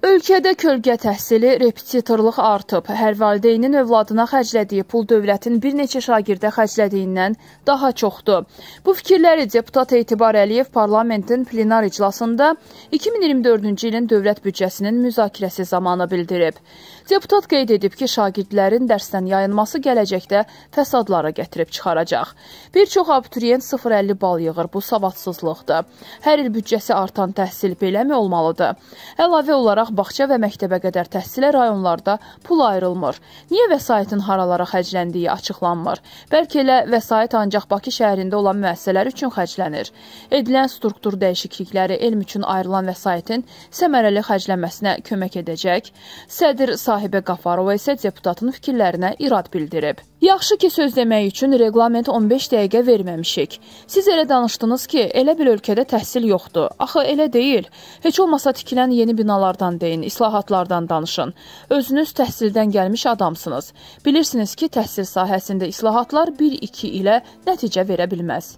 Ölkədə kölgə təhsili, repetitorluq artıb. Hər valideynin övladına xərclədiyi pul dövlətin bir neçə şagirdə xərclədiyindən daha çoxdur. Bu fikirləri deputat Eytibar Əliyev parlamentin plenar iclasında 2024-cü ilin dövlət büdcəsinin müzakirəsi zamanı bildirib. Deputat qeyd edib ki, şagirdlərin dərsdən yayınması gələcəkdə fəsadlara gətirib çıxaracaq. Bir çox abituriyent 0.50 bal yığır. Bu savadsızlıqdır. Hər il büdcəsi artan təhsil beləmi olmalıdır? Əlavə olaraq bağ-bağça və məktəbəqədər təhsilə rayonlarda pul ayrılmır. Niyə vəsaitin haralara xərcləndiyi açıqlanmır. Bəlkə elə vəsait ancaq Bakı şəhərində olan müəssisələr üçün xərclənir. Edilən struktur dəyişiklikləri elm üçün ayrılan vəsaitin səmərəli xərclənməsinə kömək edəcək. Sədr Sahibə Qafarova isə deputatın fikirlərinə irad bildirib. Yaxşı ki, söz demək üçün reqlament 15 dəqiqə verməmişik. Siz elə danışdınız ki, elə bir ölkədə təhsil yoxdur. Axı elə deyil. Heç olmasa tikilən yeni binalardan fikirlərinizi deyin, islahatlardan danışın. Özünüz təhsildən gəlmiş adamsınız. Bilirsiniz ki, təhsil sahəsində islahatlar 1-2 ilə nəticə verə bilməz.